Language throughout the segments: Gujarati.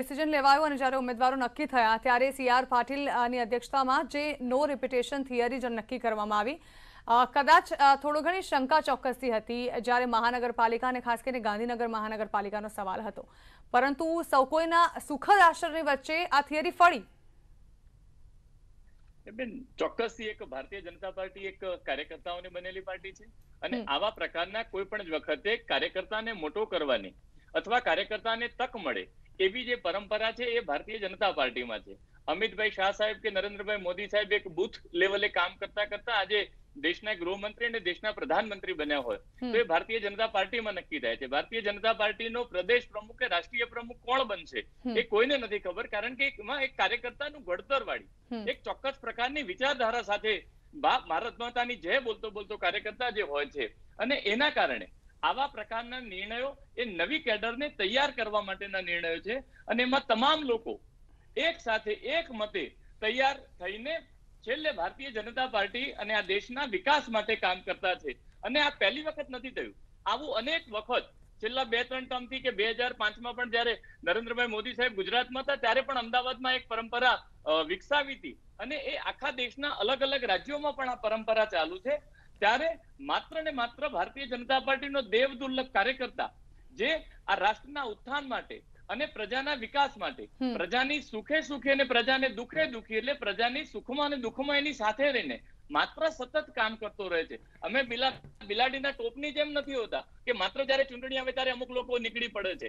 ડિસિઝન લેવાયું અને જ્યારે ઉમેદવારો નક્કી થયા ત્યારે સીઆર પાટીલની અધ્યક્ષતામાં જે નો રિપિટેશન થિયરી જે નક્કી કરવામાં આવી કદાચ થોડો ઘણી શંકા ચોક્કસથી હતી જ્યારે મહાનગરપાલિકા અને ખાસ કરીને ગાંધીનગર મહાનગરપાલિકાનો સવાલ હતો પરંતુ સૌ કોઈના સુખદ આશ્ચર્યની વચ્ચે આ થિયરી ફળી બેન ચોક્કસથી એક ભારતીય જનતા પાર્ટી એક કાર્યકર્તાઓની બનેલી પાર્ટી છે અને આવા પ્રકારના કોઈ પણ જ વખતે કાર્યકર્તાને મોટો કરવાની અથવા કાર્યકર્તાને તક મળે એવી જે પરંપરા છે એ ભારતીય જનતા પાર્ટીમાં છે અમિતભાઈ શાહ સાહેબ કે નરેન્દ્રભાઈ મોદી સાહેબ એક બુથ લેવલે કામ કરતા કરતા આજે દેશના ગૃહમંત્રી અને દેશના પ્રધાનમંત્રી બન્યા હોય તો એ ભારતીય જનતા પાર્ટીમાં નક્કી થાય છે ભારતીય જનતા પાર્ટીનો પ્રદેશ પ્રમુખ કે રાષ્ટ્રીય પ્રમુખ કોણ બનશે એ કોઈને નથી ખબર કારણ કે એમાં એક કાર્યકર્તાનું ઘડતર વાળી એક ચોક્કસ પ્રકારની વિચારધારા સાથે ભારત માતાની જે બોલતો બોલતો કાર્યકર્તા જે હોય છે અને એના કારણે આવા પ્રકારના નિર્ણયો એ નવી કેડરને તૈયાર કરવા માટેના નિર્ણયો છે અને એમાં તમામ લોકો એક સાથે એક મતે તૈયાર થઈને છેલ્લે ભારતીય જનતા પાર્ટી અને આ દેશના વિકાસ માટે કામ કરતા છે અને આ પહેલી વખત નથી થયું આવું અનેક વખત છેલ્લા બે ત્રણ ટર્મથી કે બે હજાર પાંચમાં પણ જયારે નરેન્દ્રભાઈ મોદી સાહેબ ગુજરાતમાં હતા ત્યારે પણ અમદાવાદમાં એક પરંપરા વિકસાવી હતી અને એ આખા દેશના અલગ અલગ રાજ્યોમાં પણ આ પરંપરા ચાલુ છે ત્યારે માત્ર ને માત્ર ભારતીય જનતા પાર્ટીનો દેવ દુર્લભ કાર્યકર્તા જે આ રાષ્ટ્રના ઉત્થાન માટે અને પ્રજાના વિકાસ માટે પ્રજાની સુખે સુખે અને પ્રજાને દુખે દુખી એટલે પ્રજાની સુખમાં અને દુઃખમાં એની સાથે રહીને માત્ર સતત કામ કરતો રહે છે અમે બિલાડીના ટોપની જેમ નથી હોતા કે માત્ર જયારે ચૂંટણી આવે ત્યારે અમુક લોકો નીકળી પડે છે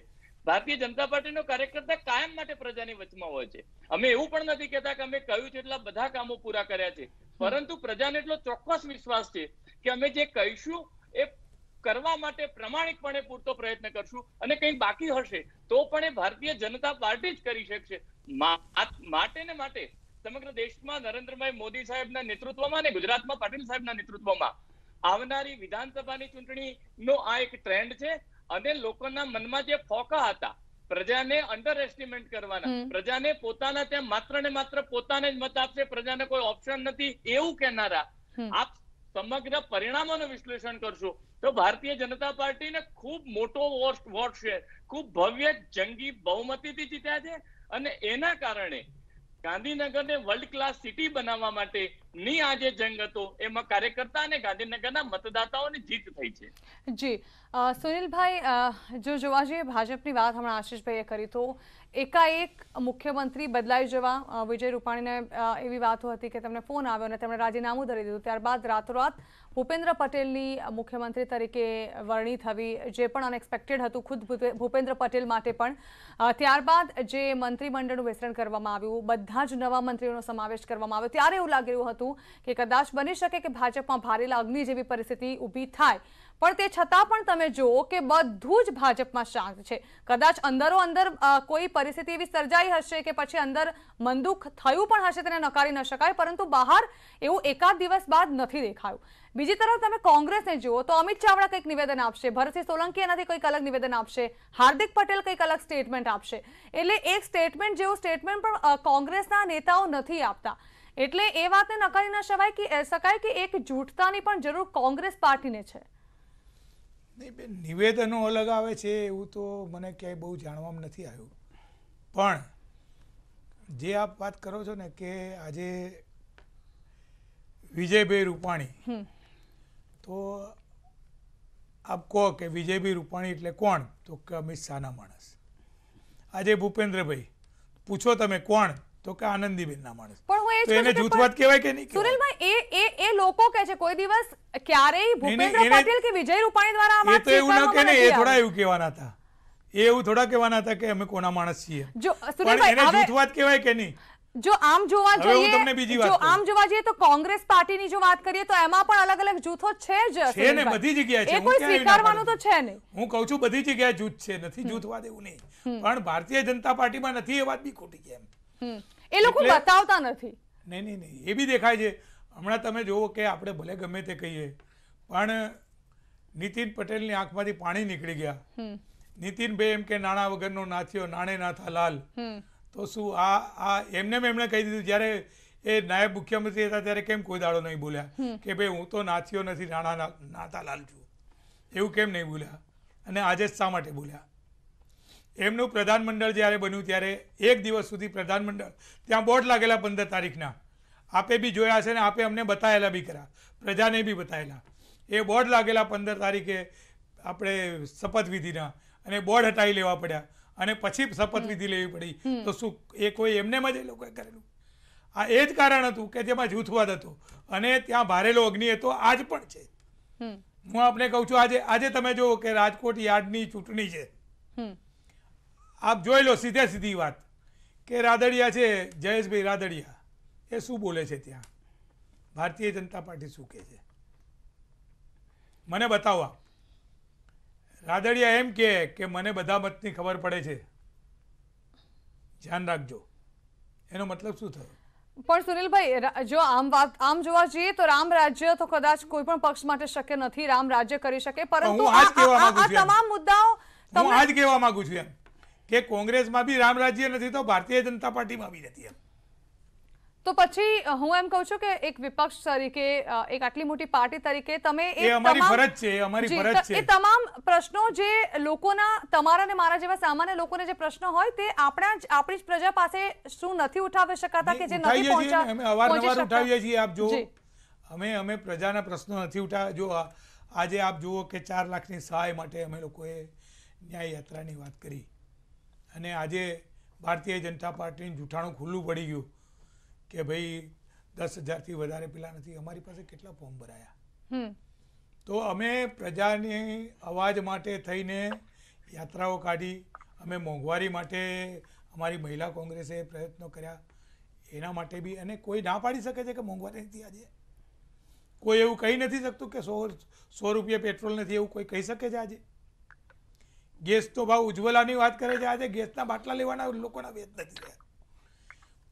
ભારતીય જનતા પાર્ટીનો કાર્યકર્તા કાયમ માટે પ્રજાની વચમાં હોય છે અમે એવું પણ નથી કહેતા કે અમે કહ્યું છે એટલા બધા કામો પૂરા કર્યા છે પરંતુ પ્રજાને એટલો ચોક્કસ વિશ્વાસ છે કે અમે જે કહીશું એ કરવા માટે પ્રમાણિકપણે પૂરતો પ્રયત્ન કરશું અને કંઈ બાકી હશે તો પણ એ ભારતીય જનતા પાર્ટી જ કરી શકશે માટે ને માટે સમગ્ર દેશમાં નરેન્દ્રભાઈ મોદી સાહેબના નેતૃત્વમાં અને ગુજરાતમાં પાટીલ સાહેબના નેતૃત્વમાં આવનારી વિધાનસભાની ચૂંટણીનો આ એક ટ્રેન્ડ છે અને લોકોના મનમાં જે ફોકા હતા પ્રજાને અંડર એસ્ટિમેટ કરવાના પ્રજાને પોતાના ત્યાં માત્ર ને માત્ર પોતાને જ મત આપશે પ્રજાને કોઈ ઓપ્શન નથી એવું કહેનારા આપ સમગ્ર પરિણામોનું વિશ્લેષણ કરશો તો ભારતીય જનતા પાર્ટીને ખૂબ મોટો વોટ શેર ખૂબ ભવ્ય જંગી બહુમતીથી જીત્યા છે અને એના કારણે ગાંધીનગરને વર્લ્ડ ક્લાસ સિટી બનાવવા માટે ની આ જે જંગ હતો એમાં કાર્યકર્તા અને ગાંધીનગરના મતદાતાઓની જીત થઈ છે જી સુનિલભાઈ જો જોવા જઈએ ભાજપની વાત હમણાં આશીષભાઈએ કરી તો એકાએક મુખ્યમંત્રી બદલાઈ જવા વિજય રૂપાણીને એવી વાતો હતી કે તમને ફોન આવ્યો અને તેમણે રાજીનામું ધરી દીધું ત્યારબાદ રાતોરાત ભૂપેન્દ્ર પટેલની મુખ્યમંત્રી તરીકે વરણી થવી જે પણ અનએક્સપેક્ટેડ હતું ખુદ ભૂપેન્દ્ર પટેલ માટે પણ ત્યારબાદ જે મંત્રીમંડળનું વિસ્તરણ કરવામાં આવ્યું બધા જ નવા મંત્રીઓનો સમાવેશ કરવામાં આવ્યો ત્યારે એવું લાગી રહ્યું હતું હતું કે કદાચ બની શકે કે ભાજપમાં ભારેલા અગ્નિ જેવી પરિસ્થિતિ ઊભી થાય પણ તે છતાં પણ તમે જુઓ કે બધું જ ભાજપમાં શાંત છે કદાચ અંદરો અંદર કોઈ પરિસ્થિતિ એવી સર્જાઈ હશે કે પછી અંદર મંદુખ થયું પણ હશે તેને નકારી ન શકાય પરંતુ બહાર એવું એકાદ દિવસ બાદ નથી દેખાયું બીજી તરફ તમે કોંગ્રેસને જુઓ તો અમિત ચાવડા કંઈક નિવેદન આપશે ભરતસિંહ સોલંકી એનાથી કંઈક અલગ નિવેદન આપશે હાર્દિક પટેલ કંઈક અલગ સ્ટેટમેન્ટ આપશે એટલે એક સ્ટેટમેન્ટ જેવું સ્ટેટમેન્ટ પણ કોંગ્રેસના નેતાઓ નથી આપતા એટલે એ વાતને નકારી ન શકાય કે શકાય કે એક જૂઠતાની પણ જરૂર કોંગ્રેસ પાર્ટીને છે નહીં બેન નિવેદનો અલગ આવે છે એવું તો મને ક્યાંય બહુ જાણવામાં નથી આવ્યું પણ જે આપ વાત કરો છો ને કે આજે વિજયભાઈ રૂપાણી તો આપ કહો કે વિજયભાઈ રૂપાણી એટલે કોણ તો કે અમિત શાહના માણસ આજે ભૂપેન્દ્રભાઈ પૂછો તમે કોણ તો કે આનંદીબેન ના માણસ પણ હું એ જ એને જૂથવાદ કહેવાય કે નહીં સુરેલભાઈ એ એ એ લોકો કહે છે કોઈ દિવસ ક્યારેય ભૂપેન્દ્ર પટેલ કે વિજય રૂપાણી દ્વારા આ તો એવું કે ને એ થોડા એવું કહેવાના હતા એ એવું થોડા કહેવાના હતા કે અમે કોના માણસ છીએ જો સુરેલભાઈ એને જૂથવાદ કહેવાય કે નહીં જો આમ જોવા જઈએ જો આમ જોવા જઈએ તો કોંગ્રેસ પાર્ટીની જો વાત કરીએ તો એમાં પણ અલગ અલગ જૂથો છે જ છે ને બધી જગ્યાએ છે એ કોઈ સ્વીકારવાનું તો છે નહીં હું કહું છું બધી જગ્યાએ જૂથ છે નથી જૂથવાદ એવું નહીં પણ ભારતીય જનતા પાર્ટીમાં નથી એ વાત બી ખોટી કેમ એ લોકો બતાવતા નથી નહીં નહીં નહીં એ બી દેખાય છે હમણાં તમે જુઓ કે આપણે ભલે ગમે તે કહીએ પણ નીતિન પટેલની આંખમાંથી પાણી નીકળી ગયા નીતિનભાઈ એમ કે નાણાં વગરનો નાથ્યો નાણે નાથા લાલ તો શું આ આ એમને એમણે કહી દીધું જ્યારે એ નાયબ મુખ્યમંત્રી હતા ત્યારે કેમ કોઈ દાડો નહીં બોલ્યા કે ભાઈ હું તો નાથ્યો નથી નાણા નાતા લાલ છું એવું કેમ નહીં બોલ્યા અને આજે જ શા માટે બોલ્યા એમનું પ્રધાનમંડળ જ્યારે બન્યું ત્યારે એક દિવસ સુધી પ્રધાનમંડળ ત્યાં બોર્ડ લાગેલા પંદર તારીખના આપે બી જોયા છે ને આપે અમને બતાવેલા બી ખરા પ્રજાને બી બતાવેલા એ બોર્ડ લાગેલા પંદર તારીખે આપણે શપથવિધિના અને બોર્ડ હટાવી લેવા પડ્યા અને પછી શપથવિધિ લેવી પડી તો શું એ કોઈ એમને જ એ લોકોએ કરેલું આ એ જ કારણ હતું કે જેમાં જૂથવાદ હતો અને ત્યાં ભારેલો અગ્નિ હતો આજ પણ છે હું આપને કહું છું આજે આજે તમે જુઓ કે રાજકોટ યાર્ડની ચૂંટણી છે આપ જોઈ લો સીધે સીધી વાત કે રાદડિયા છે જયેશભાઈ રાદડિયા એ શું બોલે છે ત્યાં ભારતીય જનતા પાર્ટી શું કહે છે મને બતાવો આપ રાદડિયા એમ કે મને બધા મતની ખબર પડે છે ધ્યાન રાખજો એનો મતલબ શું થયો પણ સુનિલભાઈ જો આમ વાત આમ જોવા જઈએ તો રામ રાજ્ય તો કદાચ કોઈ પણ પક્ષ માટે શક્ય નથી રામ રાજ્ય કરી શકે પરંતુ આ તમામ મુદ્દાઓ હું આજ કહેવા માંગુ છું એમ કે કોંગ્રેસમાં બી રામ રાજ્ય નથી તો ભારતીય જનતા પાર્ટીમાં બી નથી તો પછી હું એમ કહું છું કે એક વિપક્ષ તરીકે એક આટલી મોટી પાર્ટી તરીકે તમે એ અમારી ફરજ છે અમારી ફરજ છે એ તમામ પ્રશ્નો જે લોકોના તમારા ને મારા જેવા સામાન્ય લોકોને જે પ્રશ્નો હોય તે આપણા આપણી જ પ્રજા પાસે શું નથી ઉઠાવી શકાતા કે જે નથી પહોંચા અમે અવારનવાર ઉઠાવીએ છીએ આપ જો અમે અમે પ્રજાના પ્રશ્નો નથી ઉઠાવ્યા જો આજે આપ જુઓ કે ચાર લાખની સહાય માટે અમે લોકોએ ન્યાય યાત્રાની વાત કરી અને આજે ભારતીય જનતા પાર્ટીનું જૂઠાણું ખુલ્લું પડી ગયું કે ભાઈ દસ હજારથી વધારે પેલા નથી અમારી પાસે કેટલા ફોર્મ ભરાયા તો અમે પ્રજાની અવાજ માટે થઈને યાત્રાઓ કાઢી અમે મોંઘવારી માટે અમારી મહિલા કોંગ્રેસે પ્રયત્નો કર્યા એના માટે બી અને કોઈ ના પાડી શકે છે કે મોંઘવારી નથી આજે કોઈ એવું કહી નથી શકતું કે સો સો રૂપિયા પેટ્રોલ નથી એવું કોઈ કહી શકે છે આજે ગેસ તો ભાવ ઉજ્જવલાની વાત કરે છે આજે ગેસના બાટલા લેવાના લોકોના વેદ નથી થયા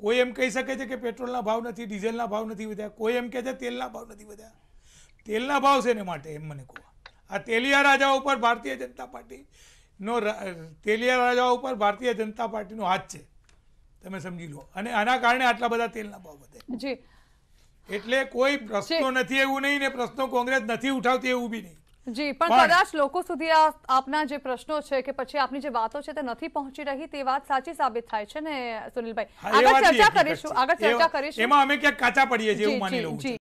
કોઈ એમ કહી શકે છે કે પેટ્રોલના ભાવ નથી ડીઝલના ભાવ નથી વધ્યા કોઈ એમ કહે છે તેલના ભાવ નથી વધ્યા તેલના ભાવ છે ને માટે એમ મને કહો આ તેલિયા રાજાઓ ઉપર ભારતીય જનતા પાર્ટીનો તેલિયા રાજાઓ ઉપર ભારતીય જનતા પાર્ટીનો હાથ છે તમે સમજી લો અને આના કારણે આટલા બધા તેલના ભાવ વધે એટલે કોઈ પ્રશ્નો નથી એવું નહીં ને પ્રશ્નો કોંગ્રેસ નથી ઉઠાવતી એવું બી નહીં જી પણ કદાચ લોકો સુધી આપના જે પ્રશ્નો છે કે પછી આપની જે વાતો છે તે નથી પહોંચી રહી તે વાત સાચી સાબિત થાય છે ને સુનિલભાઈ આગળ ચર્ચા કરીશું આગળ ચર્ચા કરીશું એમાં અમે ક્યાંક કાચા પડીએ છીએ એવું માની લઉં છું